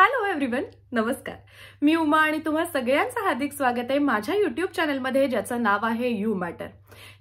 hello everyone नमस्कार मी उमा आणि तुम्हा सगळ्यांचं हार्दिक स्वागत आहे माझ्या युट्यूब चॅनलमध्ये ज्याचं नाव आहे यू मॅटर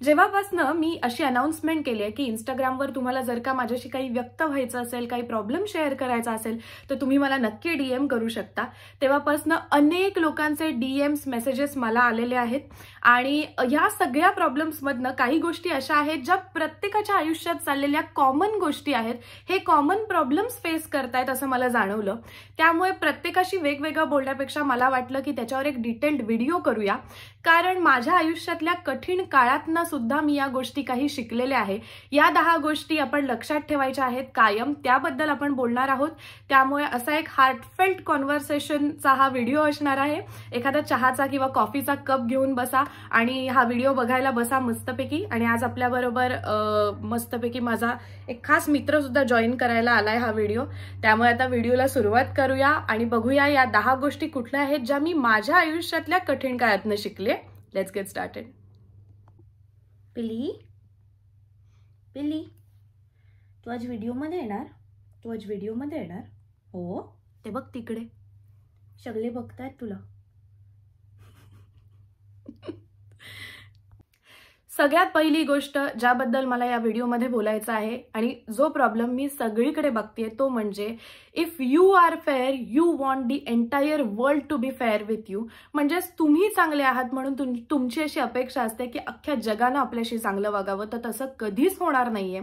जेव्हापासनं मी अशी अनाऊन्समेंट केली आहे की इंस्टाग्रामवर तुम्हाला जर का माझ्याशी काही व्यक्त व्हायचं असेल काही प्रॉब्लेम शेअर करायचा असेल तर तुम्ही मला नक्की डीएम करू शकता तेव्हापासनं अनेक लोकांचे डीएम्स मेसेजेस मला आलेले आहेत आणि ह्या सगळ्या प्रॉब्लेम्समधनं काही गोष्टी अशा आहेत ज्या प्रत्येकाच्या आयुष्यात चाललेल्या कॉमन गोष्टी आहेत हे कॉमन प्रॉब्लेम्स फेस करतायत असं मला जाणवलं त्यामुळे प्रत्येकाशी वेगवेगळ्या बोलण्यापेक्षा मला वाटलं की त्याच्यावर एक डिटेल्ड व्हिडिओ करूया कारण माझ्या आयुष्यातल्या कठीण काळात त्यातनं सुद्धा मी या गोष्टी काही शिकलेल्या आहे या दहा गोष्टी आपण लक्षात ठेवायच्या आहेत कायम त्याबद्दल आपण बोलणार आहोत त्यामुळे असा एक हार्टफेल्ट कॉन्व्हर्सेशनचा हा व्हिडिओ असणार आहे एखादा चहाचा किंवा कॉफीचा कप घेऊन बसा आणि हा व्हिडिओ बघायला बसा मस्तपैकी आणि आज आपल्याबरोबर मस्तपैकी माझा एक खास मित्र सुद्धा जॉईन करायला आलाय हा व्हिडिओ त्यामुळे आता व्हिडिओला सुरुवात करूया आणि बघूया या दहा गोष्टी कुठल्या आहेत ज्या मी माझ्या आयुष्यातल्या कठीण काळातनं शिकले लेट्स गेट स्टार्टेड पिली, पिली, तू आज व्हिडिओमध्ये येणार तू आज व्हिडिओमध्ये येणार हो ते बघ तिकडे सगळे बघतायत तुला सगळ्यात पहिली गोष्ट ज्याबद्दल मला या व्हिडिओमध्ये बोलायचं आहे आणि जो प्रॉब्लेम मी सगळीकडे बघते तो म्हणजे if you are fair you want the entire world to be fair with you म्हणजेच तुम्ही चांगले आहात म्हणून तुमची अशी अपेक्षा असते की अख्ख्या जगानं आपल्याशी चांगलं वागावं तर तसं कधीच होणार नाहीये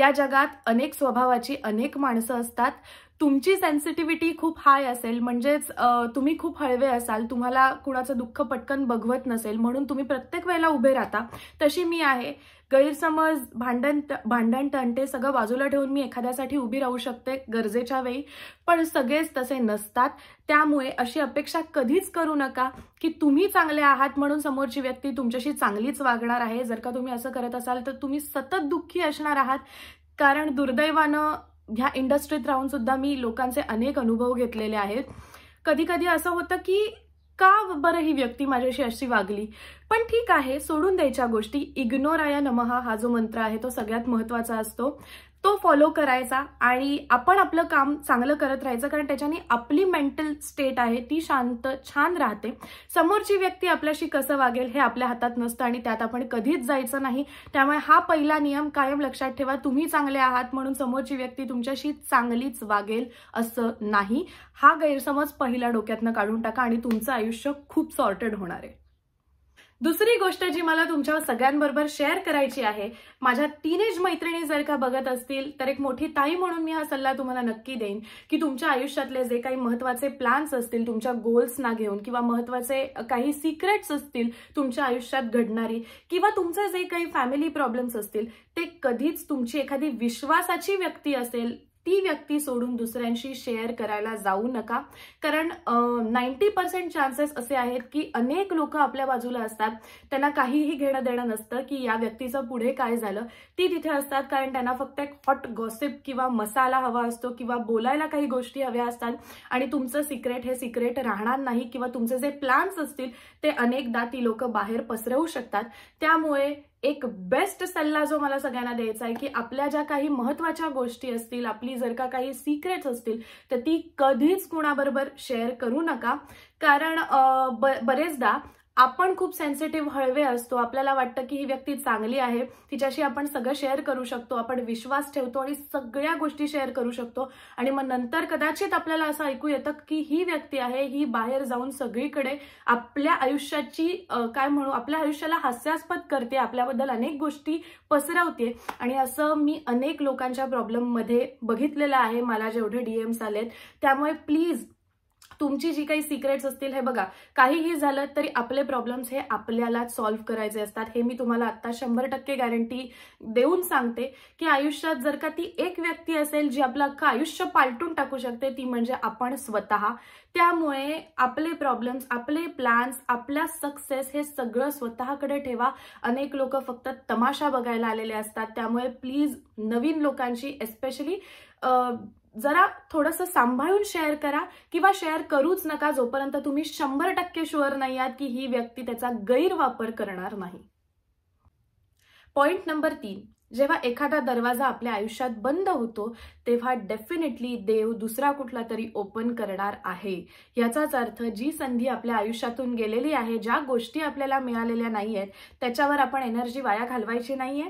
या जगात अनेक स्वभावाची अनेक माणसं असतात तुमची सेन्सिटिव्हिटी खूप हाय असेल म्हणजेच तुम्ही खूप हळवे असाल तुम्हाला कुणाचं दुःख पटकन बघवत नसेल म्हणून तुम्ही प्रत्येक वेळेला उभे राहता तशी मी आहे गैरसमज भांडण भांडण तंटे सगळं बाजूला ठेवून मी एखाद्यासाठी उभी राहू शकते गरजेच्या वेळी पण सगळेच तसे नसतात त्यामुळे अशी अपेक्षा कधीच करू नका की तुम्ही चांगले आहात म्हणून समोरची व्यक्ती तुमच्याशी चांगलीच वागणार आहे जर का तुम्ही असं करत असाल तर तुम्ही सतत दुःखी असणार आहात कारण दुर्दैवानं ह्या इंडस्ट्रीत राहून सुद्धा मी लोकांचे अनेक अनुभव घेतलेले आहेत कधी कधी असं होतं की का बरं ही व्यक्ती माझ्याशी अशी वागली पण ठीक आहे सोडून द्यायच्या गोष्टी इग्नोर आया नमहा हा जो मंत्र आहे तो सगळ्यात महत्वाचा असतो तो फॉलो करायचा आणि आपण आपलं काम चांगलं करत राहायचं कारण त्याच्याने आपली मेंटल स्टेट आहे ती शांत छान राहते समोरची व्यक्ती आपल्याशी कसं वागेल हे आपल्या हातात नसतं आणि त्यात आपण कधीच जायचं नाही त्यामुळे हा पहिला नियम कायम लक्षात ठेवा तुम्ही चांगले आहात म्हणून समोरची व्यक्ती तुमच्याशी चांगलीच वागेल असं नाही हा गैरसमज पहिल्या डोक्यातनं काढून टाका आणि तुमचं आयुष्य खूप सॉर्टेड होणार आहे दुसरी गोष्ट जी मला तुमच्या सगळ्यांबरोबर शेअर करायची आहे माझ्या टीनेज मैत्रिणी जर का बघत असतील तर एक मोठी ताई म्हणून मी हा सल्ला तुम्हाला नक्की देईन की तुमच्या आयुष्यातले जे काही महत्वाचे प्लॅन्स असतील तुमच्या गोल्सना घेऊन किंवा महत्वाचे काही सिक्रेट्स असतील तुमच्या आयुष्यात घडणारी किंवा तुमचे जे काही फॅमिली प्रॉब्लेम्स असतील ते कधीच तुमची एखादी विश्वासाची व्यक्ती असेल ती व्यक्ती सोडून दुसऱ्यांशी शेअर करायला जाऊ नका कारण नाईन्टी पर्सेंट चान्सेस असे आहेत की अनेक लोक आपल्या बाजूला असतात त्यांना काहीही घेणं देणं नसतं की या व्यक्तीचं पुढे काय झालं ती तिथे असतात कारण त्यांना फक्त एक हॉट गॉसिप किंवा मसाला हवा असतो किंवा बोलायला काही गोष्टी हव्या असतात आणि तुमचं सिक्रेट हे सिक्रेट राहणार नाही किंवा तुमचे जे प्लॅन्स असतील ते अनेकदा ती लोक बाहेर पसरवू शकतात त्यामुळे एक बेस्ट सल्ला जो मला सगळ्यांना द्यायचा आहे की आपल्या ज्या काही महत्वाच्या गोष्टी असतील आपली जर का काही सिक्रेट्स असतील तर ती कधीच कुणाबरोबर शेअर करू नका कारण बरेचदा आपण खूप सेन्सिटिव्ह हळवे असतो आपल्याला वाटतं की ही व्यक्ती चांगली आहे तिच्याशी आपण सगळं शेअर करू शकतो आपण विश्वास ठेवतो आणि सगळ्या गोष्टी शेअर करू शकतो आणि मग नंतर कदाचित आपल्याला असं ऐकू येतं की ही व्यक्ती आहे ही बाहेर जाऊन सगळीकडे आपल्या आयुष्याची काय म्हणू आपल्या आयुष्याला हास्यास्पद करते आपल्याबद्दल अनेक गोष्टी पसरवते आणि असं मी अनेक लोकांच्या प्रॉब्लेममध्ये बघितलेलं आहे मला जेवढे डीएम्स आलेत त्यामुळे प्लीज तुमची जी काही सिक्रेट्स असतील हे बघा काहीही झालं तरी आपले प्रॉब्लेम्स हे आपल्याला सॉल्व्ह करायचे असतात हे मी तुम्हाला आत्ता शंभर टक्के गॅरंटी देऊन सांगते की आयुष्यात जर का ती एक व्यक्ती असेल जी आपलं अख्खं आयुष्य पालटून टाकू शकते ती म्हणजे आपण स्वतः त्यामुळे आपले प्रॉब्लेम्स आपले प्लॅन्स आपल्या सक्सेस हे सगळं स्वतःकडे ठेवा अनेक लोक फक्त तमाशा बघायला आलेले असतात त्यामुळे प्लीज नवीन लोकांशी एस्पेशली जरा थोडंसं सांभाळून शेअर करा किंवा शेअर करूच नका जोपर्यंत तुम्ही शंभर टक्के शुअर नाही आहात की ही व्यक्ती त्याचा गैरवापर करणार नाही पॉइंट नंबर तीन जेव्हा एखादा दरवाजा आपल्या आयुष्यात बंद होतो तेव्हा डेफिनेटली देव दुसरा कुठला तरी ओपन करणार आहे याचाच अर्थ जी संधी आपल्या आयुष्यातून गेलेली आहे ज्या गोष्टी आपल्याला मिळालेल्या नाही आहेत त्याच्यावर आपण एनर्जी वाया घालवायची नाहीये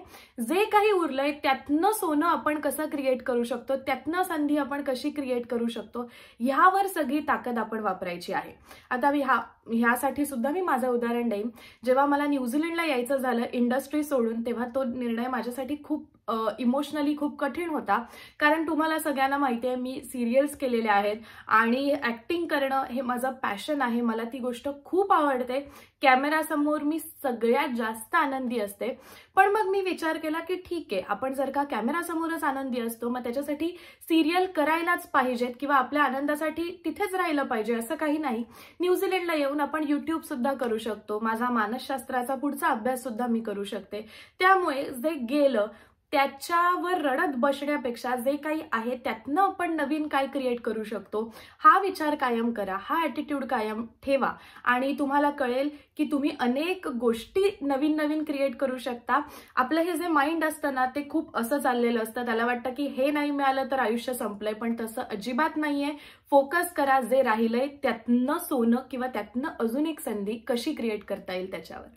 जे काही उरलंय त्यातनं सोनं आपण कसं क्रिएट करू शकतो त्यातनं संधी आपण कशी क्रिएट करू शकतो ह्यावर सगळी ताकद आपण वापरायची आहे आता मी हा ह्यासाठी सुद्धा मी माझं उदाहरण देईन जेव्हा मला न्यूझीलंडला यायचं झालं इंडस्ट्री सोडून तेव्हा तो निर्णय माझ्यासाठी माझ्यासाठी खूप इमोशनली खूप कठीण होता कारण तुम्हाला सगळ्यांना माहिती आहे मी सिरियल्स केलेल्या आहेत आणि ॲक्टिंग करणं हे माझं पॅशन आहे मला ती गोष्ट खूप आवडते कॅमेरासमोर मी सगळ्यात जास्त आनंदी असते पण मग मी विचार केला की ठीक आहे आपण जर का कॅमेरासमोरच आनंदी असतो मग त्याच्यासाठी सिरियल करायलाच पाहिजेत किंवा आपल्या आनंदासाठी तिथेच राहिलं पाहिजे असं काही नाही न्यूझीलंडला येऊन आपण युट्यूब सुद्धा करू शकतो माझा मानसशास्त्राचा पुढचा अभ्यास सुद्धा मी करू शकते त्यामुळे जे गेलं त्याच्यावर रडत बसण्यापेक्षा जे काही आहे त्यातनं आपण नवीन काय क्रिएट करू शकतो हा विचार कायम करा हा ॲटिट्यूड कायम ठेवा आणि तुम्हाला कळेल की तुम्ही अनेक गोष्टी नवीन नवीन क्रिएट करू शकता आपलं हे जे माइंड असतं ना ते खूप असं चाललेलं असतं त्याला वाटतं की हे नाही मिळालं तर आयुष्य संपलंय पण तसं अजिबात नाहीये फोकस करा जे राहिलंय त्यातनं सोनं किंवा त्यातनं अजून एक संधी कशी क्रिएट करता येईल त्याच्यावर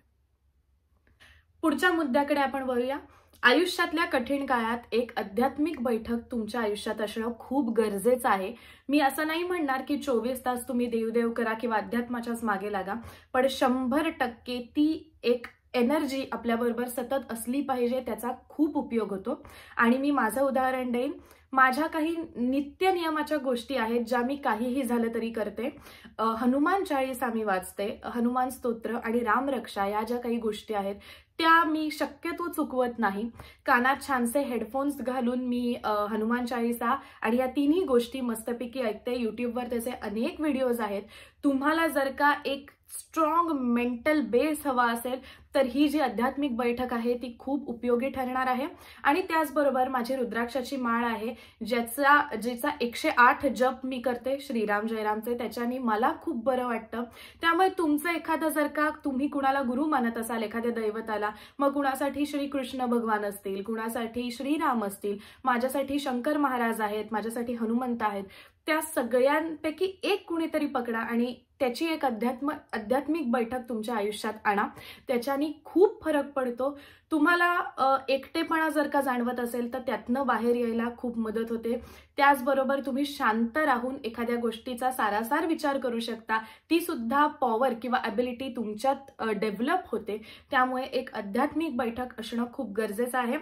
पुढच्या मुद्द्याकडे आपण वळूया आयुष्यातल्या कठीण काळात एक अध्यात्मिक बैठक तुमच्या आयुष्यात असणं खूप गरजेचं आहे मी असं नाही म्हणणार की चोवीस तास तुम्ही देवदेव करा किंवा अध्यात्माच्याच मागे लागा पण शंभर टक्के ती एक एनर्जी आपल्याबरोबर सतत असली पाहिजे त्याचा खूप उपयोग होतो आणि मी माझं उदाहरण देईन माझ्या काही नित्य नियमाच्या गोष्टी आहेत ज्या मी काहीही झालं तरी करते हनुमान चाळीस आम्ही वाचते हनुमान स्तोत्र आणि रामरक्षा या ज्या काही गोष्टी आहेत त्या मी शक्यतो चुकवत नाही कानात छानसे हेडफोन्स घालून मी हनुमान चाळीसा आणि या तिन्ही गोष्टी मस्तपैकी ऐकते युट्यूबवर त्याचे अनेक व्हिडिओज आहेत तुम्हाला जर का एक स्ट्रॉंग मेंटल बेस हवा असेल तर ही जी आध्यात्मिक बैठक आहे ती खूप उपयोगी ठरणार आहे आणि त्याचबरोबर माझी रुद्राक्षाची माळ आहे ज्याचा जिचा एकशे आठ जप मी करते श्रीराम जयरामचे त्याच्याने मला खूप बरं वाटतं त्यामुळे तुमचं एखादं जर का तुम्ही कुणाला गुरु मानत असाल एखाद्या दैवताला मग कुणासाठी श्री कृष्ण भगवान असतील कुणासाठी श्रीराम असतील माझ्यासाठी शंकर महाराज आहेत माझ्यासाठी हनुमंत आहेत त्या सगळ्यांपैकी एक कुणीतरी पकडा आणि त्याची एक अध्यात्म आध्यात्मिक बैठक तुमच्या आयुष्यात आणा त्याच्याने खूप फरक पडतो तुम्हाला एकटेपणा जर का जाणवत असेल तर त्यातनं बाहेर यायला खूप मदत होते त्याचबरोबर तुम्ही शांत राहून एखाद्या गोष्टीचा सारासार विचार करू शकता ती सुद्धा पॉवर किंवा ॲबिलिटी तुमच्यात डेव्हलप होते त्यामुळे एक आध्यात्मिक बैठक असणं खूप गरजेचं आहे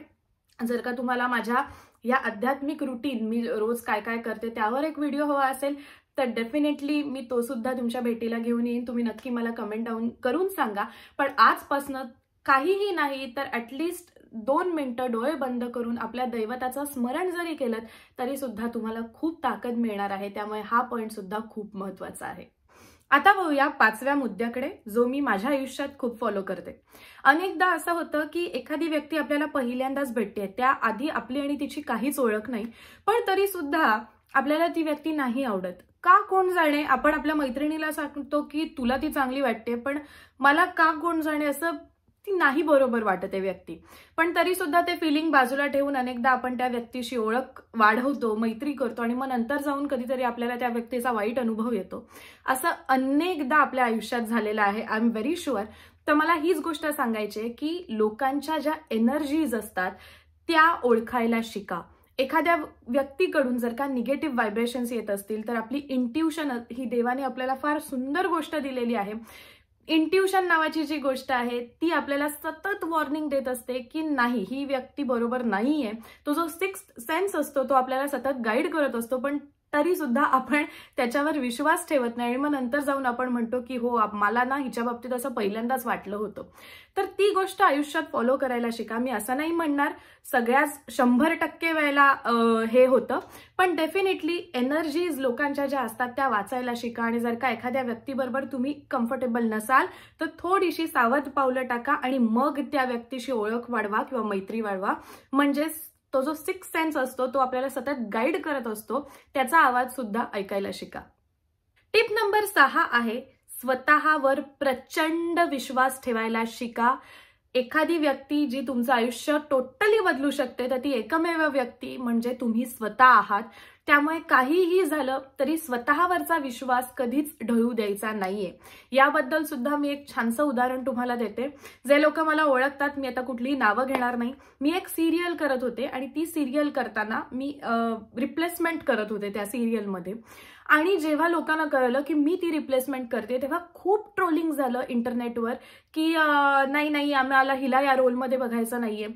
जर का तुम्हाला माझ्या या आध्यात्मिक रुटीन मी रोज काय काय करते त्यावर एक व्हिडिओ हवा असेल तर डेफिनेटली मी तो सुद्धा तुमच्या भेटीला घेऊन येईन तुम्ही नक्की मला कमेंट डाऊन करून सांगा पण आजपासनं काहीही नाही तर ऍटलीस्ट दोन मिनटं डोळे बंद करून आपल्या दैवताचं स्मरण जरी केलं तरी सुद्धा तुम्हाला खूप ताकद मिळणार आहे त्यामुळे हा पॉईंट सुद्धा खूप महत्वाचा आहे आता बघूया पाचव्या मुद्द्याकडे जो मी माझ्या आयुष्यात खूप फॉलो करते अनेकदा असं होतं की एखादी व्यक्ती आपल्याला पहिल्यांदाच भेटते त्याआधी आपली आणि तिची काहीच ओळख नाही पण तरी सुद्धा आपल्याला ती व्यक्ती नाही आवडत का कोण जाणे आपण आपल्या मैत्रिणीला सांगतो की तुला ती चांगली वाटते पण मला का कोण जाणे असं ती नाही बरोबर वाटत आहे व्यक्ती पण तरी सुद्धा ते फिलिंग बाजूला ठेवून अनेकदा आपण त्या व्यक्तीशी ओळख वाढवतो मैत्री करतो आणि मग नंतर जाऊन कधीतरी आपल्याला त्या व्यक्तीचा वाईट अनुभव येतो असं अनेकदा आपल्या आयुष्यात झालेलं आहे आय एम व्हेरी शुअर तर मला हीच गोष्ट सांगायची की लोकांच्या ज्या एनर्जीज असतात त्या ओळखायला शिका एखाद्या व्यक्तीकडून जर का निगेटिव्ह व्हायब्रेशन्स येत असतील तर आपली इंट्युशन ही देवाने आपल्याला फार सुंदर गोष्ट दिलेली आहे इंट्युशन नावाची जी गोष्ट आहे ती आपल्याला सतत वॉर्निंग देत असते की नाही ही व्यक्ती बरोबर नाहीये तो जो सिक्स्थ सेन्स असतो तो आपल्याला सतत गाईड करत असतो पण तरी सुद्धा आपण त्याच्यावर विश्वास ठेवत नाही आणि मग नंतर जाऊन आपण म्हणतो की हो मला ना हिच्या बाबतीत असं पहिल्यांदाच वाटलं होतं तर ती गोष्ट आयुष्यात फॉलो करायला शिका मी असं नाही म्हणणार सगळ्याच शंभर टक्के वेळेला हे होतं पण डेफिनेटली एनर्जीज लोकांच्या ज्या असतात त्या वाचायला शिका आणि जर का एखाद्या व्यक्तीबरोबर तुम्ही कम्फर्टेबल नसाल तर थोडीशी सावध पावलं टाका आणि मग त्या व्यक्तीशी ओळख वाढवा किंवा मैत्री वाढवा म्हणजेच तो जो सिक्स सेन्स असतो तो आपल्याला सतत गाईड करत असतो त्याचा आवाज सुद्धा ऐकायला शिका टिप नंबर सहा आहे स्वतःवर प्रचंड विश्वास ठेवायला शिका एखादी व्यक्ती जी तुमचं आयुष्य टोटली बदलू शकते तर ती एकमेव व्यक्ती म्हणजे तुम्ही स्वतः आहात त्यामुळे काहीही झालं तरी स्वतःवरचा विश्वास कधीच ढळू द्यायचा नाहीये याबद्दल सुद्धा मी एक छानसं उदाहरण तुम्हाला देते जे लोक मला ओळखतात मी आता कुठलीही नावं घेणार नाही मी एक सिरियल करत होते आणि ती सिरियल करताना मी रिप्लेसमेंट करत होते त्या सिरियलमध्ये आणि जेव्हा लोकांना कळलं की मी ती रिप्लेसमेंट करते तेव्हा खूप ट्रोलिंग झालं इंटरनेटवर की नाही नाही आम्हाला हिला या रोलमध्ये बघायचं नाहीये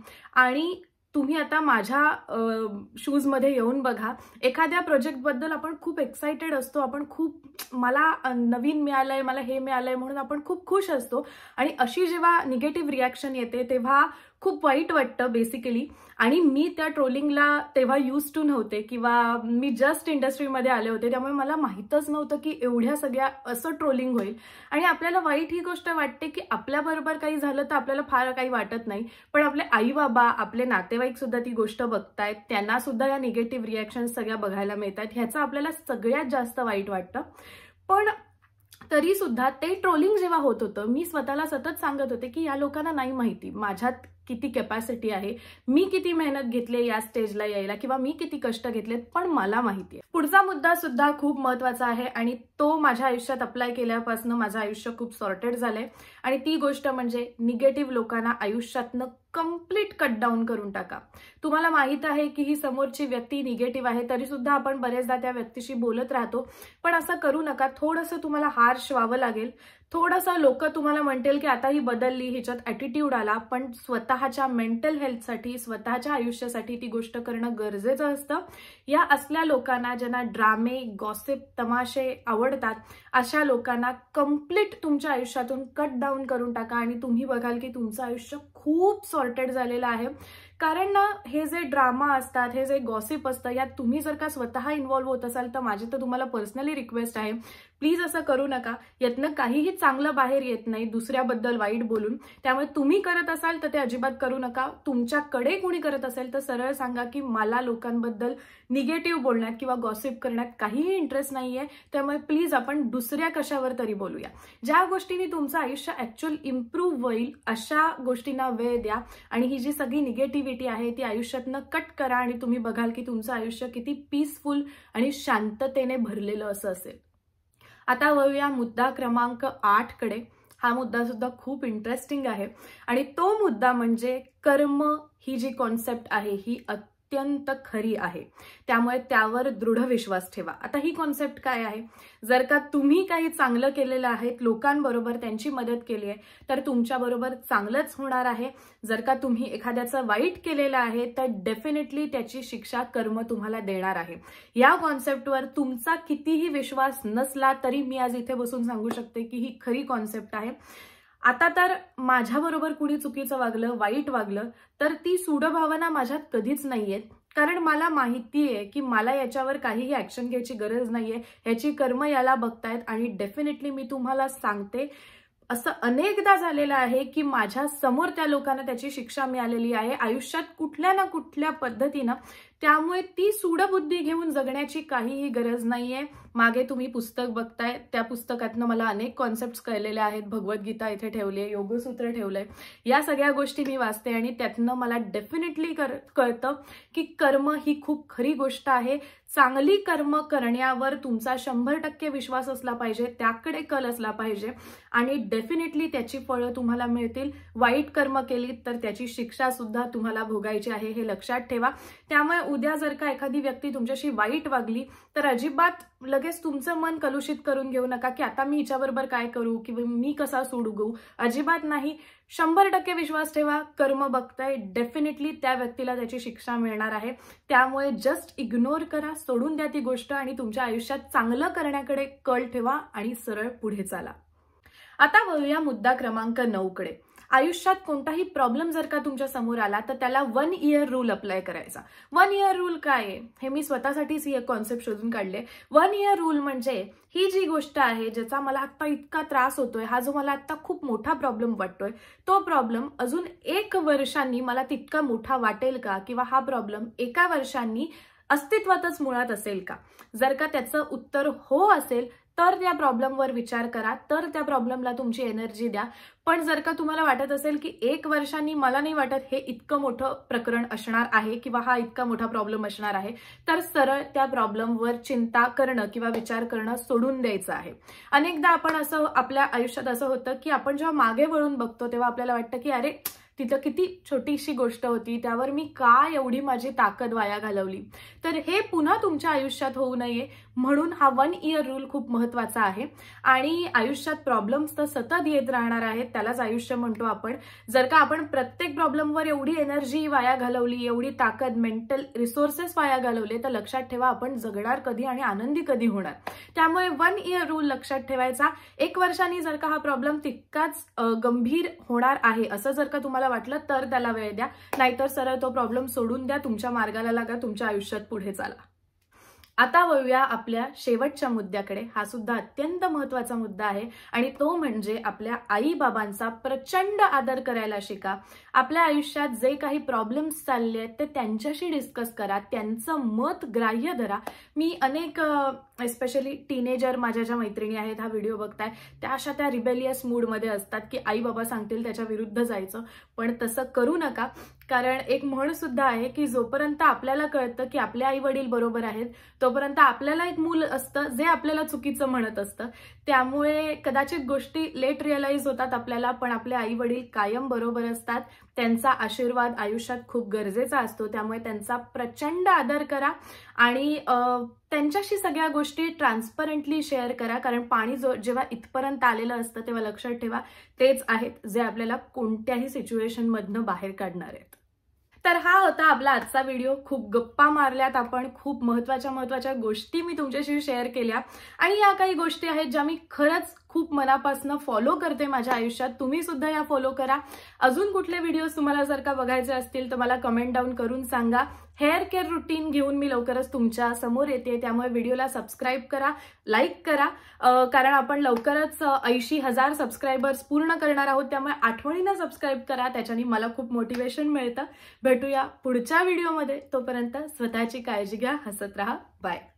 आणि तुम्ही आता माझ्या शूजमध्ये येऊन बघा एखाद्या प्रोजेक्टबद्दल आपण खूप एक्सायटेड असतो आपण खूप मला नवीन मिळालंय मला हे मिळालंय म्हणून आपण खूप खुश असतो आणि अशी जेव्हा निगेटिव्ह रिॲक्शन येते तेव्हा खूप वाईट वाटतं बेसिकली आणि मी त्या ट्रोलिंगला तेव्हा यूज टू नव्हते किंवा मी जस्ट इंडस्ट्रीमध्ये आले होते त्यामुळे मला माहीतच नव्हतं की एवढ्या सगळ्या असं ट्रोलिंग होईल आणि आपल्याला वाईट ही गोष्ट वाटते की आपल्याबरोबर काही झालं तर आपल्याला फार काही वाटत नाही पण आपले आई बाबा आपले नातेवाईक सुद्धा ती गोष्ट बघतायत त्यांना सुद्धा या निगेटिव्ह रिॲक्शन सगळ्या बघायला मिळतात ह्याचं आपल्याला सगळ्यात जास्त वाईट वाटतं पण तरी सुद्धा ते ट्रोलिंग जेव्हा होत होतं मी स्वतःला सतत सांगत होते की या लोकांना नाही माहिती माझ्यात किती कॅपॅसिटी आहे मी किती मेहनत घेतली या स्टेजला यायला किंवा मी किती कष्ट घेतलेत पण मला माहिती आहे पुढचा मुद्दा सुद्धा खूप महत्वाचा आहे आणि तो माझ्या आयुष्यात अप्लाय केल्यापासून माझं आयुष्य खूप सॉर्टेड झालंय आणि ती गोष्ट म्हणजे निगेटिव्ह लोकांना आयुष्यातनं कम्प्लीट कट डाऊन करून टाका तुम्हाला माहित आहे की ही समोरची व्यक्ती निगेटिव्ह आहे तरी सुद्धा आपण बरेचदा त्या व्यक्तीशी बोलत राहतो पण असं करू नका थोडंसं तुम्हाला हार्श व्हावं लागेल थोडासा लोक तुम्हाला म्हणतील की आता ही बदलली ह्याच्यात ॲटिट्यूड आला पण स्वतःच्या मेंटल हेल्थसाठी स्वतःच्या आयुष्यासाठी ती गोष्ट करणं गरजेचं असतं या असल्या लोकांना ज्यांना ड्रामे गॉसिप तमाशे आवडतात अशा लोकांना कम्प्लीट तुमच्या आयुष्यातून कट डाऊन करून टाका आणि तुम्ही बघाल की तुमचं आयुष्य खूप सॉर्टेड झालेलं आहे कारण ना हे जे ड्रामा असतात हे जे गॉसिप असतं यात तुम्ही जर का स्वतः इन्व्हॉल्व्ह होत असाल तर माझी तर तुम्हाला पर्सनली रिक्वेस्ट आहे प्लीज असं करू नका यातनं काहीही चांगलं बाहेर येत नाही दुसऱ्याबद्दल वाईट बोलून त्यामुळे तुम्ही करत असाल तर ते अजिबात करू नका तुमच्याकडे कोणी करत असेल तर सरळ सांगा की मला लोकांबद्दल निगेटिव्ह बोलण्यात किंवा गॉसिप करण्यात काहीही इंटरेस्ट नाही आहे त्यामुळे प्लीज आपण दुसऱ्या कशावर तरी बोलूया ज्या गोष्टींनी तुमचं आयुष्य ऍक्च्युअल इम्प्रूव्ह होईल अशा गोष्टींना वेळ द्या आणि ही जी सगळी निगेटिव्हिटी आहे ती आयुष्यातनं कट करा आणि तुम्ही बघाल की तुमचं आयुष्य किती पीसफुल आणि शांततेने भरलेलं असं असेल आता वळूया मुद्दा क्रमांक आठ कडे हा मुद्दा सुद्धा खूप इंटरेस्टिंग आहे आणि तो मुद्दा म्हणजे कर्म ही जी कॉन्सेप्ट आहे ही अत्यंत खरी आहे त्यामुळे त्यावर दृढ विश्वास ठेवा आता ही कॉन्सेप्ट काय आहे जर का तुम्ही काही चांगलं केलेलं आहे लोकांबरोबर त्यांची मदत केली आहे तर तुमच्याबरोबर चांगलंच होणार आहे जर का तुम्ही एखाद्याचं वाईट केलेलं आहे तर डेफिनेटली त्याची शिक्षा कर्म तुम्हाला देणार आहे या कॉन्सेप्टवर तुमचा कितीही विश्वास नसला तरी मी आज इथे बसून सांगू शकते की ही खरी कॉन्सेप्ट आहे आता तर माझ्याबरोबर कुणी चुकीचं वागलं वाईट वागलं तर ती सूडभावना माझ्यात कधीच नाहीयेत कारण मला माहिती आहे की मला याच्यावर काहीही ॲक्शन घ्यायची गरज नाहीये ह्याची कर्म याला बघतायत आणि डेफिनेटली मी तुम्हाला सांगते असं अनेकदा झालेलं आहे की माझ्या समोर त्या लोकांना त्याची शिक्षा मिळालेली आहे आयुष्यात कुठल्या ना कुठल्या पद्धतीनं त्यामुळे ती सूडबुद्धी घेऊन जगण्याची काहीही गरज नाहीये मागे तुम्ही पुस्तक बघताय त्या पुस्तकातनं मला अनेक कॉन्सेप्ट कळलेले आहेत भगवद्गीता इथे ठेवली आहे योगसूत्र ठेवलंय या सगळ्या गोष्टी मी वाचते आणि त्यातनं मला डेफिनेटली कर कळतं की कर्म ही खूप खरी गोष्ट आहे चांगली कर्म करण्यावर तुमचा शंभर टक्के विश्वास असला पाहिजे त्याकडे कल असला पाहिजे आणि डेफिनेटली त्याची फळं तुम्हाला मिळतील वाईट कर्म केली तर त्याची शिक्षा सुद्धा तुम्हाला भोगायची आहे हे लक्षात ठेवा त्यामुळे उद्या जर का एखादी व्यक्ती तुमच्याशी वाईट वागली तर अजिबात लगेच तुमचं मन कलुषित करून घेऊ नका की आता मी हिच्याबरोबर काय करू किंवा मी कसा सोडू गू अजिबात नाही शंभर टक्के विश्वास ठेवा कर्म बघताय डेफिनेटली त्या व्यक्तीला त्याची शिक्षा मिळणार आहे त्यामुळे जस्ट इग्नोर करा सोडून द्या ती गोष्ट आणि तुमच्या आयुष्यात चांगलं करण्याकडे कळ ठेवा आणि सरळ पुढे चाला आता वळूया मुद्दा क्रमांक नऊकडे आयुष्यात कोणताही प्रॉब्लेम जर का तुमच्या समोर आला तर त्याला वन इयर रूल अप्लाय करायचा वन इयर रूल काय आहे हे मी स्वतःसाठीच ही एक कॉन्सेप्ट शोधून काढले वन इयर रूल म्हणजे ही जी गोष्ट आहे ज्याचा मला आत्ता इतका त्रास होतोय हा जो मला आत्ता खूप मोठा प्रॉब्लेम वाटतोय तो प्रॉब्लेम अजून एक वर्षांनी मला तितका मोठा वाटेल का किंवा हा प्रॉब्लेम एका वर्षांनी अस्तित्वातच मुळात असेल का जर का त्याचं उत्तर हो असेल तर त्या प्रॉब्लेमवर विचार करा तर त्या प्रॉब्लेमला तुमची एनर्जी द्या पण जर का तुम्हाला वाटत असेल की एक वर्षांनी मला नाही वाटत हे इतकं मोठं प्रकरण असणार आहे किंवा हा इतका मोठा प्रॉब्लेम असणार आहे तर सरळ त्या प्रॉब्लेमवर चिंता करणं किंवा विचार करणं सोडून द्यायचं आहे अनेकदा आपण असं आपल्या आयुष्यात असं होतं की आपण जेव्हा मागे वळून बघतो तेव्हा आपल्याला वाटतं की अरे तिथं किती छोटीशी गोष्ट होती त्यावर मी का एवढी माझी ताकद वाया घालवली तर हे पुन्हा तुमच्या आयुष्यात होऊ नये म्हणून हा वन इयर रूल खूप महत्वाचा आहे आणि आयुष्यात प्रॉब्लेम्स तर सतत येत राहणार आहेत त्यालाच आयुष्य म्हणतो आपण जर का आपण प्रत्येक प्रॉब्लेमवर एवढी एनर्जी वाया घालवली एवढी ताकद मेंटल रिसोर्सेस वाया घालवले तर लक्षात ठेवा आपण जगणार कधी आणि आनंदी कधी होणार त्यामुळे वन इयर रूल लक्षात ठेवायचा एक वर्षांनी जर का हा प्रॉब्लेम तितकाच गंभीर होणार आहे असं जर का तुम्हाला तुम्हाला वाटलं तर त्याला वेळ द्या नाहीतर सरळ तो प्रॉब्लेम सोडून द्या तुमच्या मार्गाला लागा तुमच्या आयुष्यात पुढे चाला आता वळूया आपल्या शेवटच्या मुद्द्याकडे हा सुद्धा अत्यंत महत्वाचा मुद्दा आहे आणि तो म्हणजे आपल्या आई बाबांचा प्रचंड आदर करायला शिका आपल्या आयुष्यात जे काही प्रॉब्लेम्स चालले आहेत ते त्यांच्याशी डिस्कस करा त्यांचं मत ग्राह्य धरा मी अनेक एस्पेशली टीनेजर माझ्या ज्या मैत्रिणी आहेत हा व्हिडिओ बघताय त्या अशा त्या रिबेलियस मूडमध्ये असतात की आई बाबा सांगतील त्याच्या विरुद्ध जायचं पण तसं करू नका कारण एक म्हण सुद्धा आहे की जोपर्यंत आपल्याला कळतं की आपले आई वडील बरोबर आहेत तोपर्यंत आपल्याला एक मूल असतं जे आपल्याला चुकीचं म्हणत असतं त्यामुळे कदाचित गोष्टी लेट रिअलाईज होतात आपल्याला पण आपले आई वडील कायम बरोबर असतात त्यांचा आशीर्वाद आयुष्यात खूप गरजेचा असतो त्यामुळे त्यांचा प्रचंड आदर करा आणि त्यांच्याशी सगळ्या गोष्टी ट्रान्सपरंटली शेअर करा कारण पाणी जो जेव्हा इथपर्यंत आलेलं असतं तेव्हा लक्षात ठेवा तेच आहेत जे आपल्याला कोणत्याही सिच्युएशनमधनं बाहेर काढणार आहेत तर हा होता आपला आजचा व्हिडिओ खूप गप्पा मारल्यात आपण खूप महत्वाच्या महत्वाच्या गोष्टी मी तुमच्याशी शेअर केल्या आणि या काही गोष्टी आहेत ज्या मी खरंच खूप मनापासून फॉलो करते माझ्या आयुष्यात तुम्ही सुद्धा या फॉलो करा अजून कुठले व्हिडिओज तुम्हाला जर का बघायचे असतील तर मला कमेंट डाऊन करून सांगा हेअर केअर रुटीन घेऊन मी लवकरच तुमच्या समोर येते त्यामुळे व्हिडिओला सबस्क्राईब करा लाईक करा कारण आपण लवकरच ऐंशी हजार सबस्क्रायबर्स पूर्ण करणार आहोत त्यामुळे आठवणीनं सबस्क्राईब करा त्याच्याने मला खूप मोटिवेशन मिळतं भेटूया पुढच्या व्हिडिओमध्ये तोपर्यंत स्वतःची काळजी घ्या हसत राहा बाय